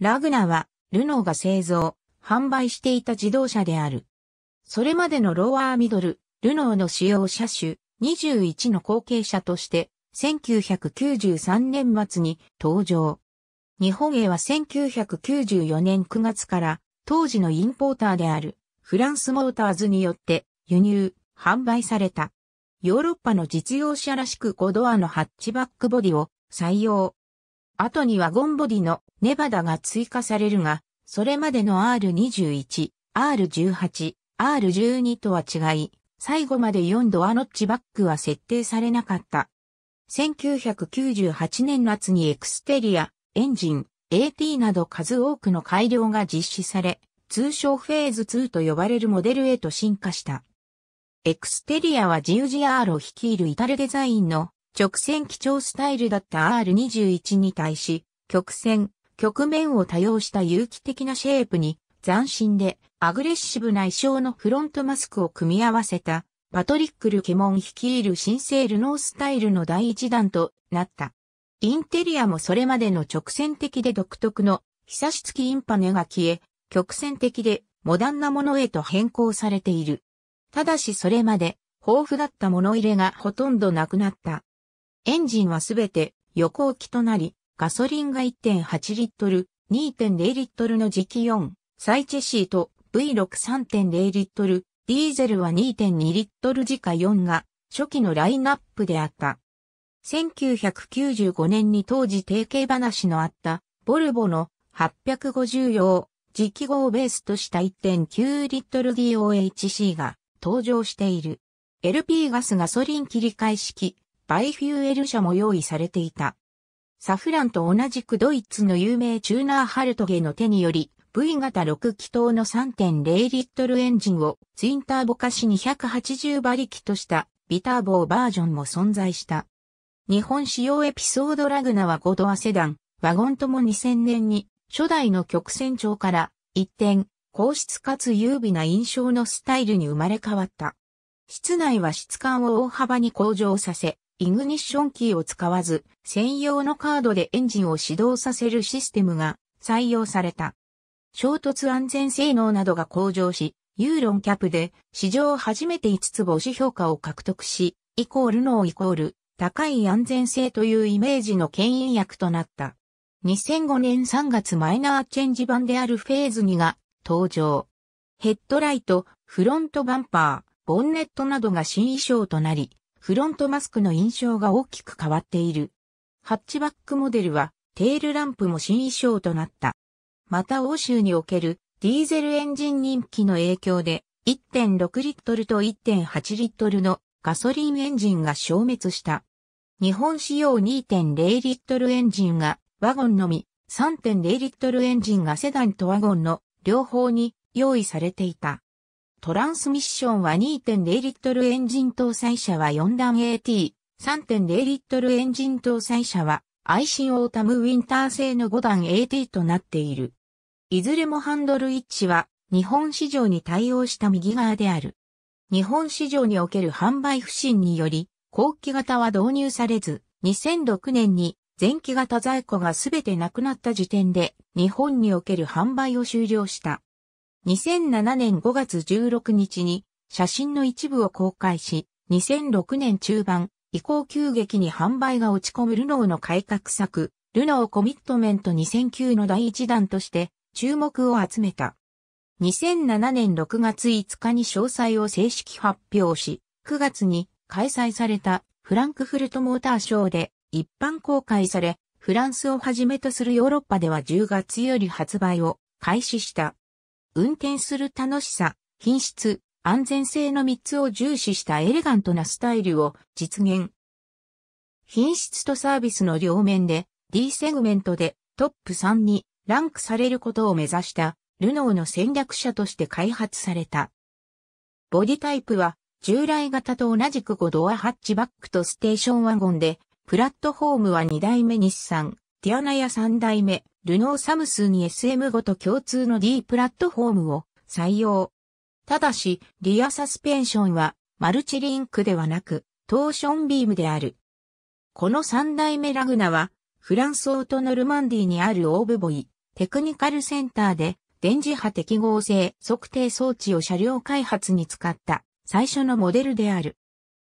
ラグナは、ルノーが製造、販売していた自動車である。それまでのローアーミドル、ルノーの使用車種21の後継者として、1993年末に登場。日本へは1994年9月から、当時のインポーターである、フランスモーターズによって輸入、販売された。ヨーロッパの実用車らしく5ドアのハッチバックボディを採用。後にワゴンボディのネバダが追加されるが、それまでの R21、R18、R12 とは違い、最後まで4ドアノッチバックは設定されなかった。1998年夏にエクステリア、エンジン、AT など数多くの改良が実施され、通称フェーズ2と呼ばれるモデルへと進化した。エクステリアはジウジアールを率いるイタルデザインの直線基調スタイルだった R21 に対し、曲線、曲面を多用した有機的なシェイプに、斬新でアグレッシブな衣装のフロントマスクを組み合わせた、パトリック・ルケモン率いる新生ルノースタイルの第一弾となった。インテリアもそれまでの直線的で独特の、ひさし付きインパネが消え、曲線的でモダンなものへと変更されている。ただしそれまで豊富だった物入れがほとんどなくなった。エンジンはすべて横置きとなり、ガソリンが1.8リットル、2.0リットルの磁気4、サイチェシーと V63.0 リットル、ディーゼルは2.2リットル時価4が初期のラインナップであった。1995年に当時提携話のあったボルボの850用磁気号をベースとした1.9リットル DOHC が登場している。LP ガスガソリン切り替え式バイフューエル車も用意されていた。サフランと同じくドイツの有名チューナーハルトゲの手により、V 型6気筒の3.0リットルエンジンをツインターボ化し280馬力としたビターボーバージョンも存在した。日本使用エピソードラグナは5ドアセダン、ワゴンとも2000年に初代の曲線長から一転、硬質かつ優美な印象のスタイルに生まれ変わった。室内は質感を大幅に向上させ、イグニッションキーを使わず、専用のカードでエンジンを始動させるシステムが採用された。衝突安全性能などが向上し、ユーロンキャップで史上初めて5つ星評価を獲得し、イコールノーイコール高い安全性というイメージの牽引役となった。2005年3月マイナーチェンジ版であるフェーズ2が登場。ヘッドライト、フロントバンパー、ボンネットなどが新衣装となり、フロントマスクの印象が大きく変わっている。ハッチバックモデルはテールランプも新衣装となった。また欧州におけるディーゼルエンジン人気の影響で1.6リットルと1.8リットルのガソリンエンジンが消滅した。日本仕様2.0リットルエンジンがワゴンのみ、3.0リットルエンジンがセダンとワゴンの両方に用意されていた。トランスミッションは2.0リットルエンジン搭載車は4段 AT、3.0リットルエンジン搭載車は、アイシンオータムウィンター製の5段 AT となっている。いずれもハンドル位置は、日本市場に対応した右側である。日本市場における販売不振により、後期型は導入されず、2006年に前期型在庫がすべてなくなった時点で、日本における販売を終了した。2007年5月16日に写真の一部を公開し、2006年中盤、以降急激に販売が落ち込むルノーの改革策、ルノーコミットメント2009の第一弾として注目を集めた。2007年6月5日に詳細を正式発表し、9月に開催されたフランクフルトモーターショーで一般公開され、フランスをはじめとするヨーロッパでは10月より発売を開始した。運転する楽しさ、品質、安全性の3つを重視したエレガントなスタイルを実現。品質とサービスの両面で D セグメントでトップ3にランクされることを目指したルノーの戦略者として開発された。ボディタイプは従来型と同じく5ドアハッチバックとステーションワゴンで、プラットフォームは2代目日産、ティアナや3代目、ルノーサムスに SM5 と共通の D プラットフォームを採用。ただし、リアサスペンションはマルチリンクではなく、トーションビームである。この3代目ラグナは、フランスオートノルマンディにあるオーブボイ、テクニカルセンターで、電磁波適合性測定装置を車両開発に使った最初のモデルである。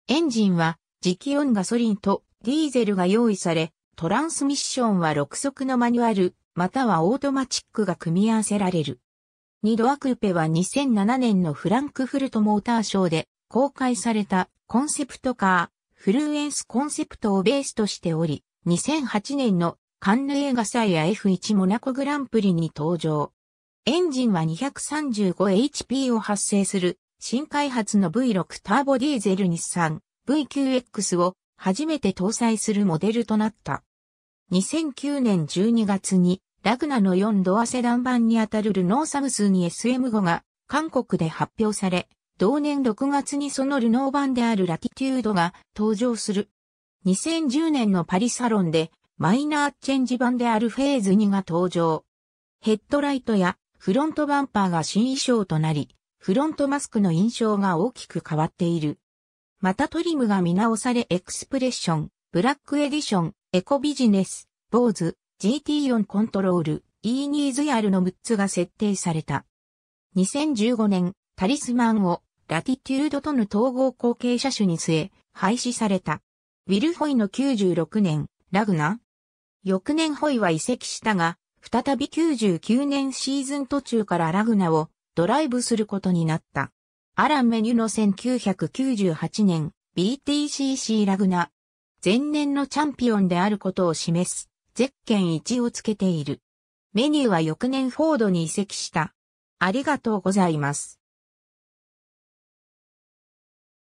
エンジンは、磁気温ガソリンとディーゼルが用意され、トランスミッションは6速のマニュアル、またはオートマチックが組み合わせられる。ニドアクーペは2007年のフランクフルトモーターショーで公開されたコンセプトカー、フルエンスコンセプトをベースとしており、2008年のカンヌ映画祭や F1 モナコグランプリに登場。エンジンは 235HP を発生する新開発の V6 ターボディーゼル日産 VQX を初めて搭載するモデルとなった。2009年12月にラグナの4ドアセダン版にあたるルノーサムスに SM5 が韓国で発表され、同年6月にそのルノー版であるラティテュードが登場する。2010年のパリサロンでマイナーチェンジ版であるフェーズ2が登場。ヘッドライトやフロントバンパーが新衣装となり、フロントマスクの印象が大きく変わっている。またトリムが見直されエクスプレッション、ブラックエディション、エコビジネス、ボーズ、GT4 コントロール、e ズや r の6つが設定された。2015年、タリスマンをラティテュードとの統合後継車種に据え、廃止された。ウィル・ホイの96年、ラグナ翌年ホイは移籍したが、再び99年シーズン途中からラグナをドライブすることになった。アラン・メニュの1998年 BTCC ラグナ前年のチャンピオンであることを示す、ゼッケン1をつけている。メニューは翌年フォードに移籍した。ありがとうございます。